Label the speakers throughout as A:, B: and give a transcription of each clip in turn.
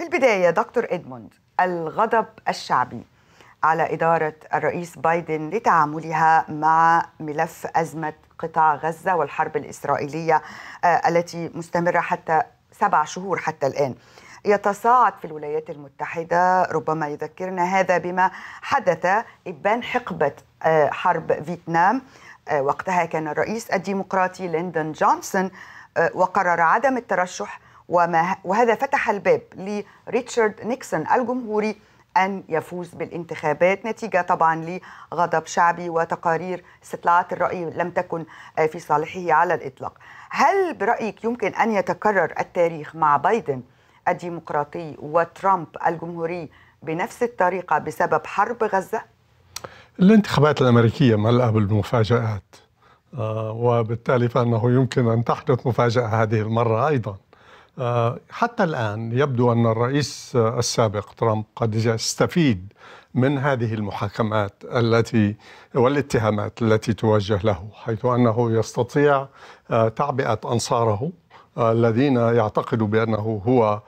A: في البداية دكتور إدموند الغضب الشعبي على إدارة الرئيس بايدن لتعاملها مع ملف أزمة قطاع غزة والحرب الإسرائيلية آه، التي مستمرة حتى سبع شهور حتى الآن يتصاعد في الولايات المتحدة ربما يذكرنا هذا بما حدث إبان حقبة آه، حرب فيتنام آه، وقتها كان الرئيس الديمقراطي ليندون جونسون وقرر عدم الترشح وما وهذا فتح الباب لريتشارد نيكسون الجمهوري أن يفوز بالانتخابات نتيجة طبعا لغضب شعبي وتقارير استطلاعات الرأي لم تكن آه، في صالحه على الإطلاق هل برأيك يمكن أن يتكرر التاريخ مع بايدن الديمقراطي وترامب الجمهوري بنفس الطريقة بسبب حرب غزة؟
B: الانتخابات الأمريكية ملأة بالمفاجآت آه، وبالتالي فانه يمكن ان تحدث مفاجاه هذه المره ايضا آه، حتى الآن يبدو أن الرئيس السابق ترامب قد يستفيد من هذه المحاكمات التي والاتهامات التي توجه له حيث أنه يستطيع آه، تعبئة أنصاره آه، الذين يعتقدوا بأنه هو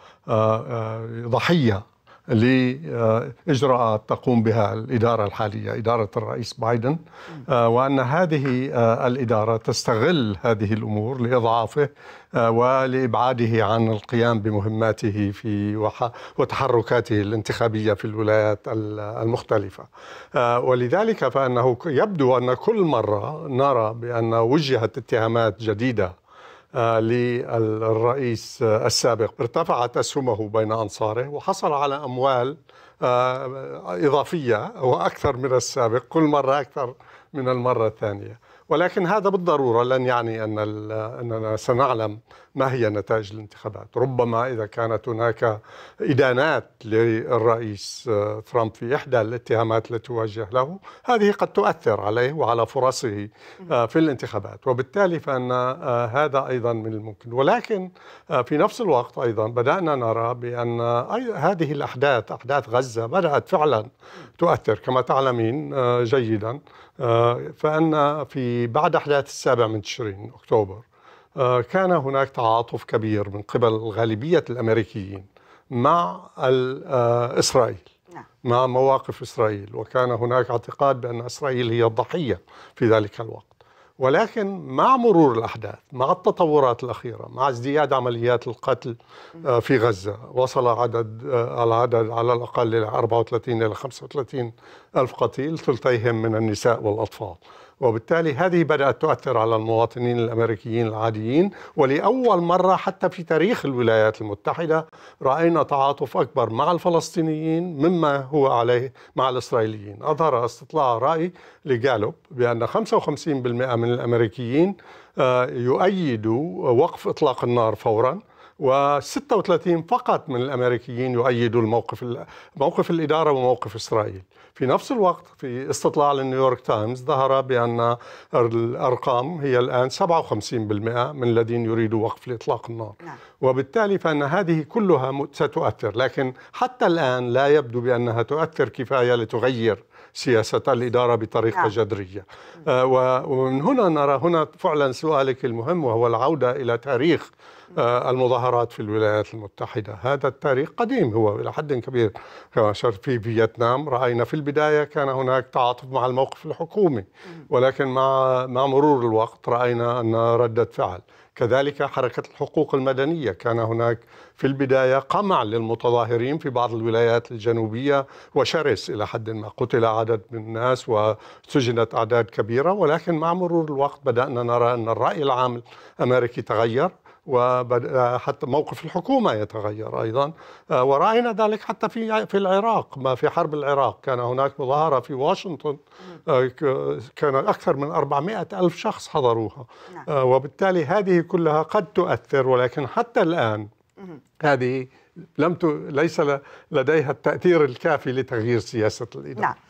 B: ضحية لإجراءات تقوم بها الإدارة الحالية إدارة الرئيس بايدن آه، وأن هذه آه، الإدارة تستغل هذه الأمور لإضعافه آه، ولإبعاده عن القيام بمهماته في وتحركاته الانتخابية في الولايات المختلفة ولذلك فأنه يبدو أن كل مرة نرى بأن وجهت اتهامات جديدة للرئيس السابق ارتفعت أسهمه بين أنصاره وحصل على أموال آه، إضافية وأكثر من السابق كل مرة أكثر من المرة الثانية ولكن هذا بالضروره لن يعني ان اننا سنعلم ما هي نتائج الانتخابات، ربما اذا كانت هناك ادانات للرئيس ترامب في احدى الاتهامات التي توجه له، هذه قد تؤثر عليه وعلى فرصه آه، في الانتخابات، وبالتالي فان آه، هذا ايضا من الممكن، ولكن آه، في نفس الوقت ايضا بدانا نرى بان هذه الاحداث احداث غزه بدات فعلا تؤثر كما تعلمين جيدا فان في بعد أحداث السابع من تشرين أكتوبر آه، كان هناك تعاطف كبير من قبل غالبية الأمريكيين مع إسرائيل نعم. مع مواقف إسرائيل وكان هناك اعتقاد بأن إسرائيل هي الضحية في ذلك الوقت ولكن مع مرور الأحداث مع التطورات الأخيرة مع ازدياد عمليات القتل آه، في غزة وصل عدد آه، العدد على الأقل إلى 34 إلى 35 ألف قتيل ثلثيهم من النساء والأطفال وبالتالي هذه بدأت تؤثر على المواطنين الأمريكيين العاديين ولأول مرة حتى في تاريخ الولايات المتحدة رأينا تعاطف أكبر مع الفلسطينيين مما هو عليه مع الإسرائيليين أظهر استطلاع رأي لجالوب بأن 55% من الأمريكيين آه، يؤيدوا وقف إطلاق النار فوراً و36 فقط من الامريكيين يؤيدوا الموقف موقف الاداره وموقف اسرائيل. في نفس الوقت في استطلاع للنيويورك تايمز ظهر بان الارقام هي الان 57% من الذين يريدوا وقف الاطلاق النار. نعم. وبالتالي فان هذه كلها ستؤثر، لكن حتى الان لا يبدو بانها تؤثر كفايه لتغير سياسة الإدارة بطريقة نعم. جذرية آه ومن هنا نرى هنا فعلا سؤالك المهم وهو العودة إلى تاريخ آه، المظاهرات في الولايات المتحدة هذا التاريخ قديم هو إلى حد كبير كما أشرت في فيتنام رأينا في البداية كان هناك تعاطف مع الموقف الحكومي ولكن مع, مع مرور الوقت رأينا أن ردة فعل كذلك حركة الحقوق المدنية كان هناك في البداية قمع للمتظاهرين في بعض الولايات الجنوبية وشرس إلى حد ما قتل عدد من الناس وسجنت أعداد كبيرة ولكن مع مرور الوقت بدأنا نرى أن الرأي العام الأمريكي تغير وبدأ حتى موقف الحكومة يتغير أيضا آه، ورأينا ذلك حتى في في العراق ما في حرب العراق كان هناك مظاهرة في واشنطن آه، كان أكثر من 400 ألف شخص حضروها نعم. آه، وبالتالي هذه كلها قد تؤثر ولكن حتى الآن هذه لم ليس لديها التأثير الكافي لتغيير سياسة الإدارة
A: نعم